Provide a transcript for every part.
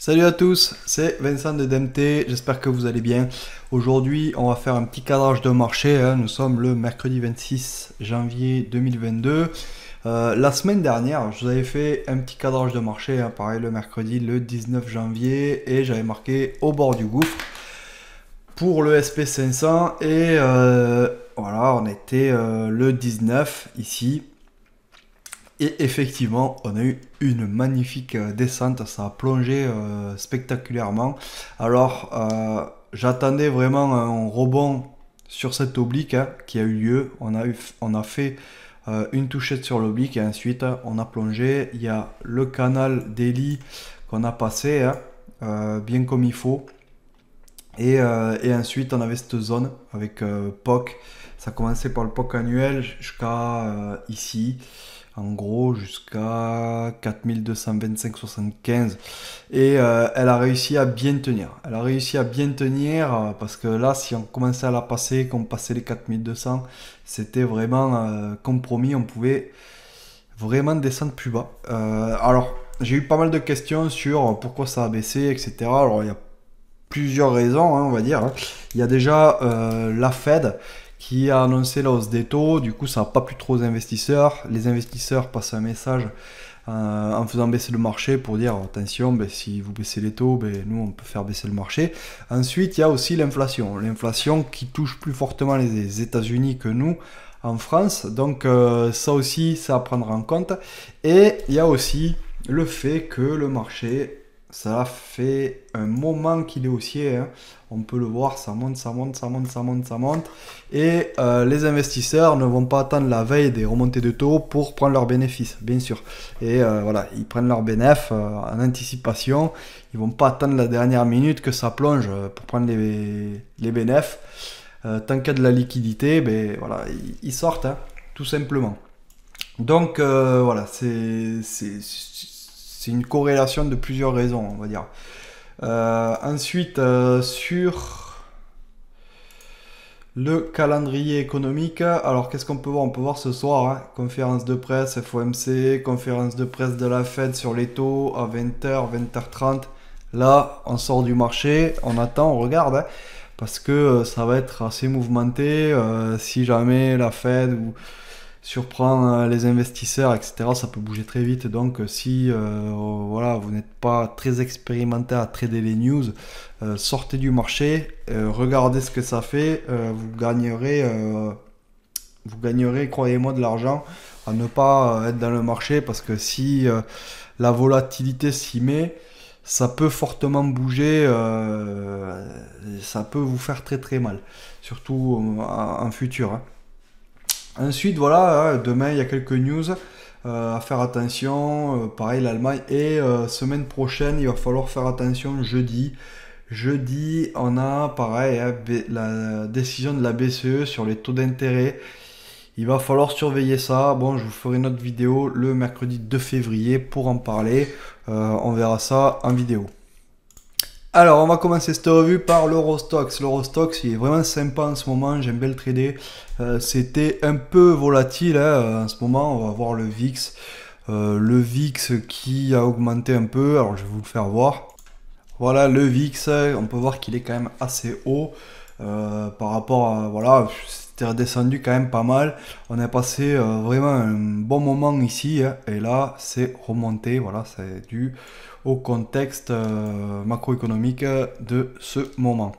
Salut à tous, c'est Vincent de DMT, j'espère que vous allez bien. Aujourd'hui, on va faire un petit cadrage de marché. Hein. Nous sommes le mercredi 26 janvier 2022. Euh, la semaine dernière, je vous avais fait un petit cadrage de marché, hein. pareil le mercredi le 19 janvier, et j'avais marqué au bord du gouffre pour le SP500. Et euh, voilà, on était euh, le 19 ici, et effectivement, on a eu une magnifique euh, descente, ça a plongé euh, spectaculairement. Alors, euh, j'attendais vraiment un rebond sur cette oblique hein, qui a eu lieu. On a, eu, on a fait une touchette sur l'oblique et ensuite on a plongé. Il y a le canal d'Eli qu'on a passé hein, bien comme il faut. Et, et, ensuite, on avait cette zone avec POC. Ça commençait par le POC annuel jusqu'à ici en gros jusqu'à 4225,75 et euh, elle a réussi à bien tenir. Elle a réussi à bien tenir euh, parce que là si on commençait à la passer, qu'on passait les 4200, c'était vraiment euh, compromis, on pouvait vraiment descendre plus bas. alors j'ai eu pas mal de questions sur pourquoi ça a baissé, etc. Alors il y a plusieurs raisons, hein, on va dire. Hein. Il y a déjà la Fed qui a annoncé la hausse des taux. Du coup, ça n'a pas plu trop aux investisseurs. Les investisseurs passent un message euh, en faisant baisser le marché pour dire attention, ben, si vous baissez les taux, ben, nous on peut faire baisser le marché. Ensuite, il y a aussi l'inflation. L'inflation qui touche plus fortement les États-Unis que nous en France. Donc euh, ça aussi, ça à prendre en compte. Et il y a aussi le fait que le marché, ça fait un moment qu'il est haussier. Hein. On peut le voir, ça monte, ça monte, ça monte, ça monte, ça monte. Et euh, les investisseurs ne vont pas attendre la veille des remontées de taux pour prendre leurs bénéfices, bien sûr. Et euh, voilà, ils prennent leurs bénéfices euh, en anticipation. Ils vont pas attendre la dernière minute que ça plonge pour prendre les, bénéfices. tant qu'il y a de la liquidité, ben, voilà, ils, sortent, hein, tout simplement. Donc voilà, c'est une corrélation de plusieurs raisons, on va dire. Euh, ensuite, euh, sur le calendrier économique. Alors, qu'est-ce qu'on peut voir On peut voir ce soir, hein, conférence de presse FOMC, conférence de presse de la Fed sur les taux à 20h, 20h30. Là, on sort du marché, on attend, on regarde, hein, parce que euh, ça va être assez mouvementé. si jamais la Fed ou surprend euh, les investisseurs, etc. Ça peut bouger très vite. Donc, euh, si euh, voilà, vous n'êtes pas très expérimenté à trader les news, sortez du marché, regardez ce que ça fait. vous gagnerez, vous gagnerez, croyez-moi, de l'argent à ne pas être dans le marché parce que si la volatilité s'y met, ça peut fortement bouger, ça peut vous faire très très mal, surtout en, futur. Hein. Ensuite, voilà, hein, demain, il y a quelques news euh, à faire attention. Euh, pareil, l'Allemagne. Et euh, semaine prochaine, il va falloir faire attention jeudi. Jeudi, on a pareil hein, la décision de la BCE sur les taux d'intérêt. Il va falloir surveiller ça. Bon, je vous ferai une autre vidéo le mercredi 2 février pour en parler. on verra ça en vidéo. Alors, on va commencer cette revue par l'Eurostox. L'Eurostox, il est vraiment sympa en ce moment, j'aime bien le trader. Euh, c'était un peu volatile hein, euh, en ce moment, on va voir le VIX. Euh, le VIX qui a augmenté un peu, alors je vais vous le faire voir. Voilà, le VIX, on peut voir qu'il est quand même assez haut par rapport à... Voilà, redescendu quand même pas mal. On a passé euh, vraiment un bon moment ici hein. et là c'est remonté. Voilà, c'est dû au contexte euh, macroéconomique de ce moment.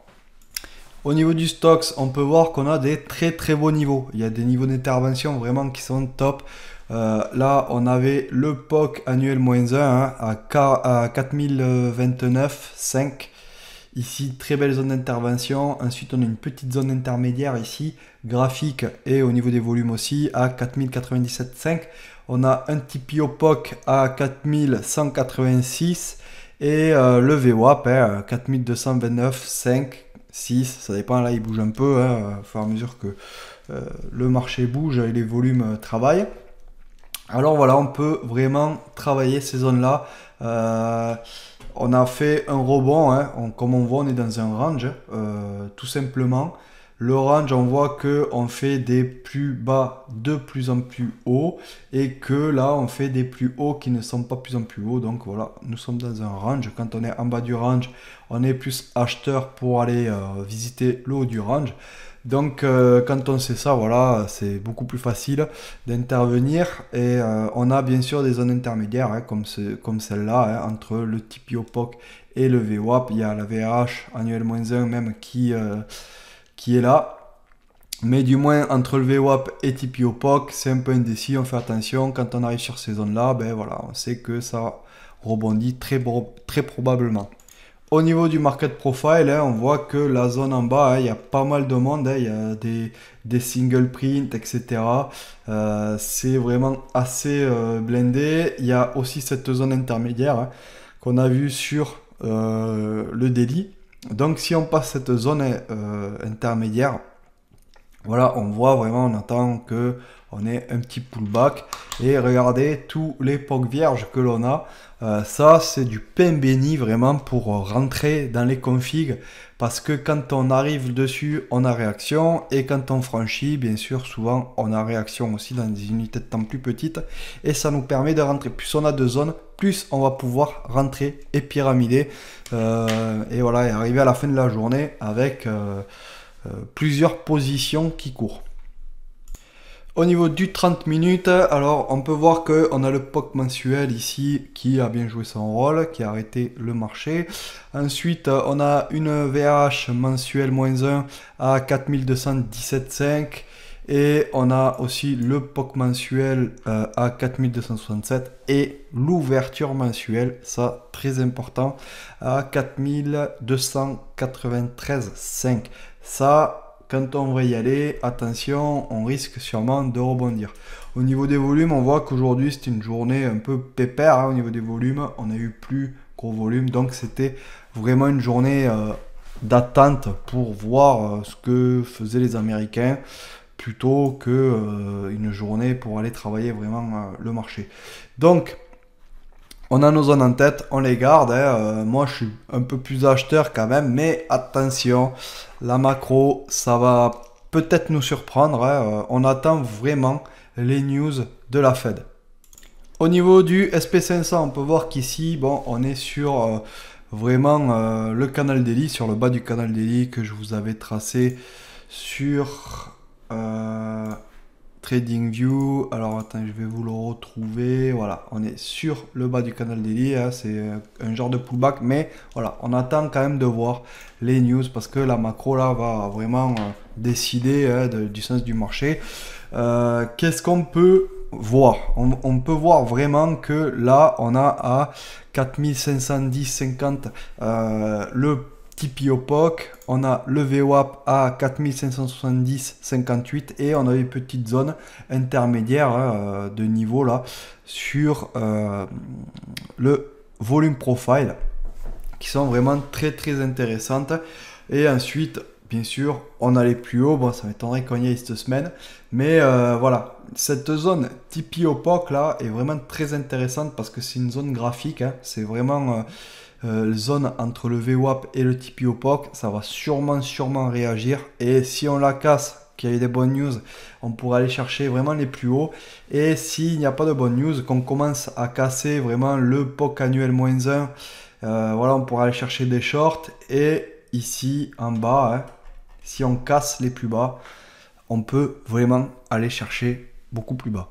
Au niveau du stocks, on peut voir qu'on a des très très beaux niveaux. Il y a des niveaux d'intervention vraiment qui sont top. Euh, là, on avait le POC annuel moins 1 hein, à, à 4029,5. Ici, très belle zone d'intervention. Ensuite, on a une petite zone intermédiaire ici graphique et au niveau des volumes aussi à 4097.5. On a un TPO POC à 4186 et euh, le VWAP à 4229,5,6 ça dépend, là il bouge un peu, hein, au fur et à mesure que euh, le marché bouge et les volumes euh, travaillent. Alors voilà, on peut vraiment travailler ces zones-là. on a fait un rebond, hein, comme on voit, on est dans un range, tout simplement le range, on voit que on fait des plus bas de plus en plus haut et que là, on fait des plus hauts qui ne sont pas plus en plus hauts. Donc voilà, nous sommes dans un range. Quand on est en bas du range, on est plus acheteur pour aller euh, visiter le haut du range. Donc euh, quand on sait ça, voilà, c'est beaucoup plus facile d'intervenir et euh, on a bien sûr des zones intermédiaires hein, comme, comme celle-là hein, entre le TPO et le VWAP. Il y a la VH annuel moins 1 même qui, qui est là. Mais du moins, entre le VWAP et TPO POC, c'est un peu indécis, on fait attention. Quand on arrive sur ces zones-là, ben voilà, on sait que ça rebondit très, très probablement. Au niveau du market profile, hein, on voit que la zone en bas, hein, il y a pas mal de monde, hein, il y a des, des single print, etc. Euh, c'est vraiment assez euh, blindé. Il y a aussi cette zone intermédiaire qu'on a vue sur euh, le délit donc si on passe cette zone euh, intermédiaire, voilà, on voit vraiment, on entend que on est un petit pullback. Et regardez tous les vierge vierges que l'on a. Euh, ça, c'est du pain béni vraiment pour rentrer dans les configs. Parce que quand on arrive dessus, on a réaction. Et quand on franchit, bien sûr, souvent, on a réaction aussi dans des unités de temps plus petites. Et ça nous permet de rentrer. Plus on a deux zones, plus on va pouvoir rentrer et pyramider. Euh, et voilà, et arriver à la fin de la journée avec... Euh, euh, plusieurs positions qui courent. Au niveau du 30 minutes, alors on peut voir qu'on a le POC mensuel ici qui a bien joué son rôle, qui a arrêté le marché. Ensuite, on a une VH mensuelle moins 1 à 4217,5. Et on a aussi le POC mensuel euh, à 4267 et l'ouverture mensuelle, ça très important, à 4293,5. Ça, quand on va y aller, attention, on risque sûrement de rebondir. Au niveau des volumes, on voit qu'aujourd'hui c'est une journée un peu pépère hein, au niveau des volumes. On a eu plus gros volume, donc c'était vraiment une journée euh, d'attente pour voir euh, ce que faisaient les Américains plutôt qu'une euh, journée pour aller travailler vraiment euh, le marché. Donc on a nos zones en tête, on les garde. Hein. Euh, moi, je suis un peu plus acheteur quand même, mais attention, la macro, ça va peut-être nous surprendre. Hein. on attend vraiment les news de la Fed. Au niveau du SP500, on peut voir qu'ici, bon, on est sur vraiment le canal d'Eli, sur le bas du canal d'Eli que je vous avais tracé sur euh, Trading View. alors attends, je vais vous le retrouver. Voilà, on est sur le bas du canal daily. Hein, c'est euh, un genre de pullback, mais voilà, on attend quand même de voir les news parce que la macro là va vraiment euh, décider hein, du sens du marché. Qu'est-ce qu'on peut voir on, peut voir vraiment que là, on a à 4510 50 le Tipeee POC, on a le VWAP à 4570-58 et on a des petites zones intermédiaires hein, euh, de niveau là sur euh, le volume profile qui sont vraiment très très intéressantes. Et ensuite, bien sûr, on a les plus hauts, Bon, ça m'étonnerait qu'on y aille cette semaine. Mais euh, voilà, cette zone Tipeee POC là est vraiment très intéressante parce que c'est une zone graphique. Hein. C'est vraiment... Euh, zone entre le VWAP et le TPO POC, ça va sûrement, sûrement réagir. Et si on la casse, qu'il y ait des bonnes news, on pourra aller chercher vraiment les plus hauts. Et s'il n'y a pas de bonnes news, qu'on commence à casser vraiment le POC annuel moins 1, euh, voilà, on pourra aller chercher des shorts. Et ici, en bas, hein, si on casse les plus bas, on peut vraiment aller chercher beaucoup plus bas.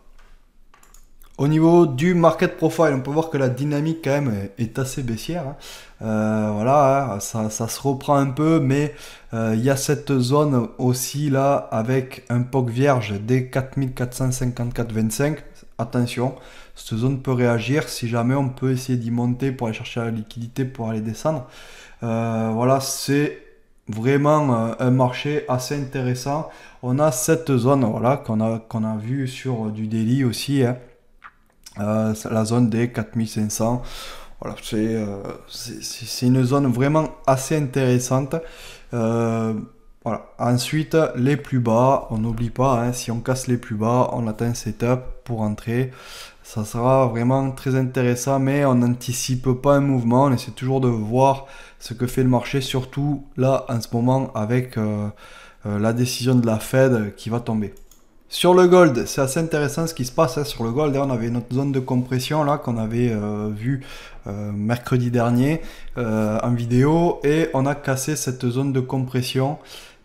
Au niveau du market profile, on peut voir que la dynamique quand même est, assez baissière. Hein. Euh, voilà, hein, ça, se reprend un peu, mais euh, il y a cette zone aussi là avec un POC vierge des 4454,25. Attention, cette zone peut réagir si jamais on peut essayer d'y monter pour aller chercher la liquidité pour aller descendre. Euh, voilà, c'est vraiment un marché assez intéressant. On a cette zone voilà, qu'on a, qu'on a vu sur du daily aussi. Hein. Euh, la zone des 4500. Voilà, euh, c'est une zone vraiment assez intéressante. Euh, Ensuite, les plus bas, on n'oublie pas, hein, si on casse les plus bas, on atteint un setup pour entrer. Ça sera vraiment très intéressant, mais on n'anticipe pas un mouvement, on essaie toujours de voir ce que fait le marché, surtout là en ce moment avec la décision de la Fed qui va tomber. Sur le gold, c'est assez intéressant ce qui se passe hein, sur le gold. Hein. on avait notre zone de compression là qu'on avait vu euh, vue euh, mercredi dernier euh, en vidéo et on a cassé cette zone de compression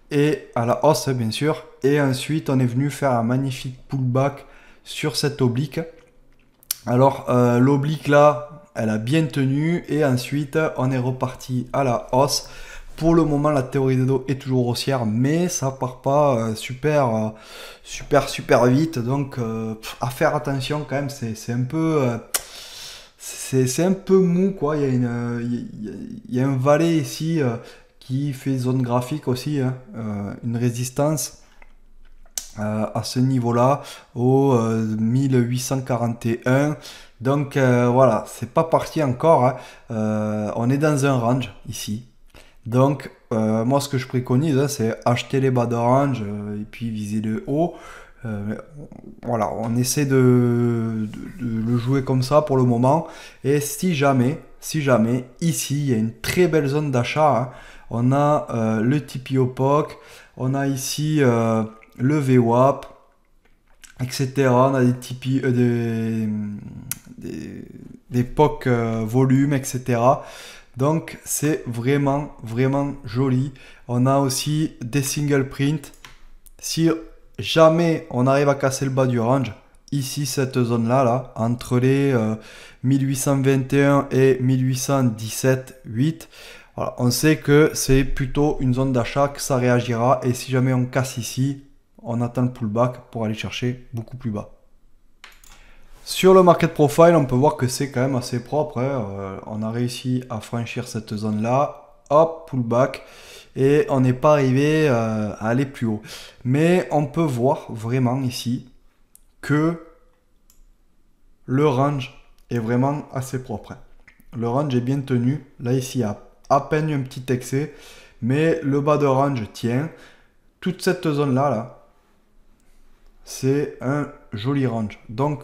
et à la hausse hein, bien sûr. Et ensuite on est venu faire un magnifique pullback sur cette oblique. Alors l'oblique là, elle a bien tenu et ensuite on est reparti à la hausse. Pour le moment, la théorie de dos est toujours haussière, mais ça part pas euh, super, euh, super, super vite. Donc, euh, à faire attention quand même, c'est un peu c'est un peu mou quoi. Il y a, une, il y un valet ici qui fait zone graphique aussi, hein, une résistance à ce niveau-là au 1841. Donc voilà, c'est pas parti encore. Hein. on est dans un range ici. Donc, euh, moi, ce que je préconise, hein, c'est acheter les bas d'orange euh, et puis viser le haut. Euh, voilà, on essaie de, le jouer comme ça pour le moment. Et si jamais, si jamais, ici, il y a une très belle zone d'achat. Hein. On a le Tipeee POC, on a ici le VWAP, etc. On a des Tipeee, des POC volume, etc. Donc c'est vraiment, vraiment joli. On a aussi des single prints. Si jamais on arrive à casser le bas du range, ici cette zone là, entre les 1821 euh, et 1817 8 on sait que c'est plutôt une zone d'achat que ça réagira et si jamais on casse ici on attend le pullback pour aller chercher beaucoup plus bas sur le market profile, on peut voir que c'est quand même assez propre. Hein. Euh, on a réussi à franchir cette zone-là. Hop, pullback. Et on n'est pas arrivé euh, à aller plus haut. Mais on peut voir vraiment ici que le range est vraiment assez propre. Hein. Le range est bien tenu. Là, ici, a à peine un petit excès. Mais le bas de range tient. Toute cette zone-là, là, là c'est un joli range. Donc,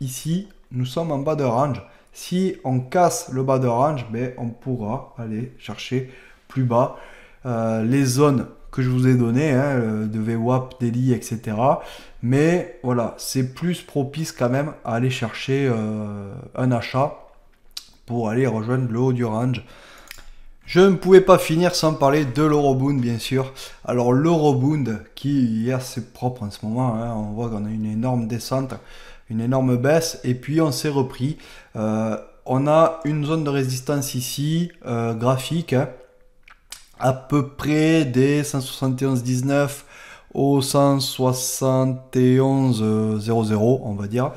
ici, nous sommes en bas de range. Si on casse le bas de range, ben, on pourra aller chercher plus bas euh, les zones que je vous ai données, hein, euh, de VWAP, Daily, etc. Mais voilà, c'est plus propice quand même à aller chercher euh, un achat pour aller rejoindre le haut du range. Je ne pouvais pas finir sans parler de l'Eurobound, bien sûr. Alors l'Eurobound, qui est assez propre en ce moment, hein, on voit qu'on a une énorme descente une énorme baisse et puis on s'est repris. Euh, on a une zone de résistance ici, euh, graphique, à peu près des 171,19 au 171,00, euh, on va dire.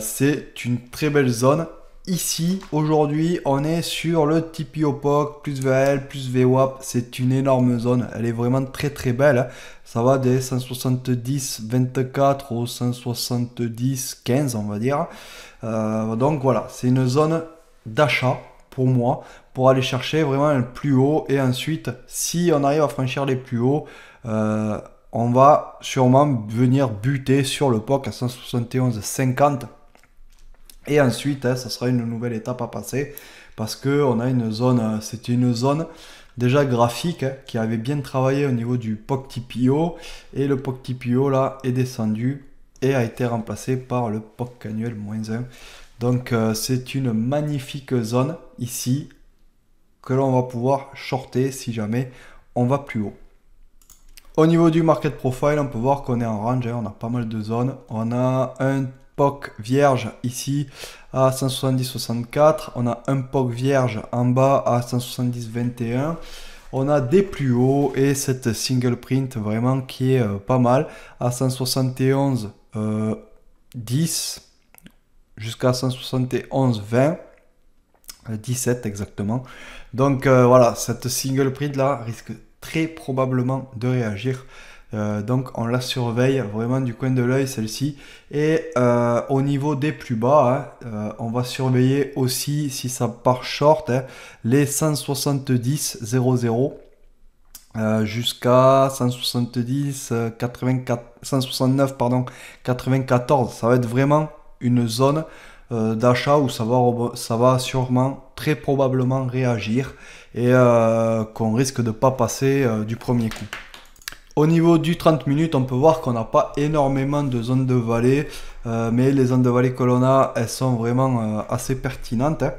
c'est une très belle zone ici, aujourd'hui, on est sur le Tipeee POC, plus VL, plus VWAP. C'est une énorme zone. Elle est vraiment très très belle. Ça va des 170, 24 au 170, 15, on va dire. Euh, donc voilà, c'est une zone d'achat pour moi pour aller chercher vraiment le plus haut. Et ensuite, si on arrive à franchir les plus hauts, euh, on va sûrement venir buter sur le POC à 171,50 et ensuite, hein, ça sera une nouvelle étape à passer parce que on a une zone, hein, c'est une zone déjà graphique hein, qui avait bien travaillé au niveau du POC-TPO et le POC-TPO là est descendu et a été remplacé par le POC annuel moins 1. Donc euh, c'est une magnifique zone ici que l'on va pouvoir shorter si jamais on va plus haut. Au niveau du market profile, on peut voir qu'on est en range, on a pas mal de zones. On a un vierge ici à 170 64 On a un POC vierge en bas à 170 21 On a des plus hauts et cette single print vraiment qui est euh, pas mal à 171 10 euh, jusqu'à 171 20 17 exactement. Donc euh, voilà, cette single print là risque très probablement de réagir euh, donc on la surveille vraiment du coin de l'œil celle-ci. Et euh, au niveau des plus bas, hein, euh, on va surveiller aussi si ça part short hein, les 170.00. jusqu'à 170 84 pardon 94 ça va être vraiment une zone d'achat où ça va ça va sûrement très probablement réagir et qu'on risque de ne pas passer du premier coup au niveau du 30 minutes, on peut voir qu'on n'a pas énormément de zones de vallée, euh, mais les zones de vallée que l'on a, elles sont vraiment euh, assez pertinentes. Hein.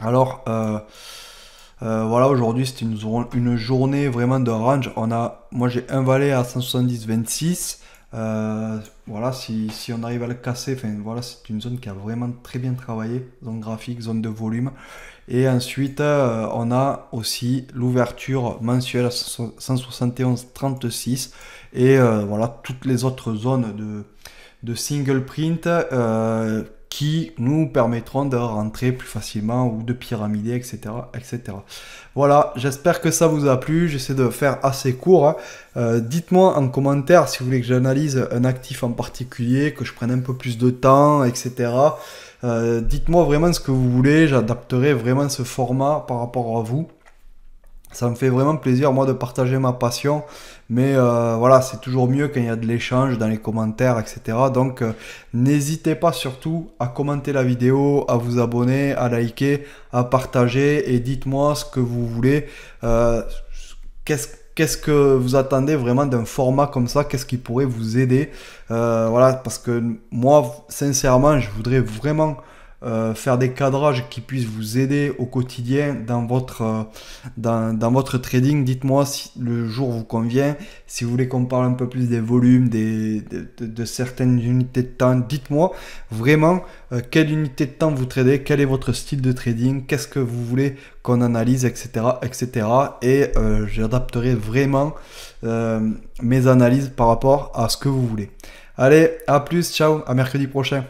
Alors, euh, voilà, aujourd'hui, c'est une, une, journée vraiment de range. On a, moi, j'ai un vallée à 170-26. Euh, voilà, si, si, on arrive à le casser, enfin, voilà, c'est une zone qui a vraiment très bien travaillé, zone graphique, zone de volume. Et ensuite, euh, on a aussi l'ouverture mensuelle à 171,36 et euh, voilà toutes les autres zones de, de single print qui nous permettront de rentrer plus facilement ou de pyramider, etc. etc. Voilà, j'espère que ça vous a plu. J'essaie de faire assez court. Hein. Euh, dites-moi en commentaire si vous voulez que j'analyse un actif en particulier, que je prenne un peu plus de temps, etc. Euh, dites-moi vraiment ce que vous voulez. J'adapterai vraiment ce format par rapport à vous ça me fait vraiment plaisir moi de partager ma passion mais euh, voilà c'est toujours mieux quand il y a de l'échange dans les commentaires etc donc euh, n'hésitez pas surtout à commenter la vidéo à vous abonner à liker à partager et dites moi ce que vous voulez euh, qu'est-ce qu'est-ce que vous attendez vraiment d'un format comme ça Qu'est-ce qui pourrait vous aider Voilà, parce que moi, sincèrement, je voudrais vraiment euh, faire des cadrages qui puissent vous aider au quotidien dans votre, euh, dans, votre trading. Dites-moi si le jour vous convient, si vous voulez qu'on parle un peu plus des volumes, des, de, certaines unités de temps. Dites-moi vraiment euh, quelle unité de temps vous tradez, quel est votre style de trading, qu'est-ce que vous voulez qu'on analyse, etc. etc. Et j'adapterai vraiment mes analyses par rapport à ce que vous voulez. Allez, à plus, ciao, à mercredi prochain.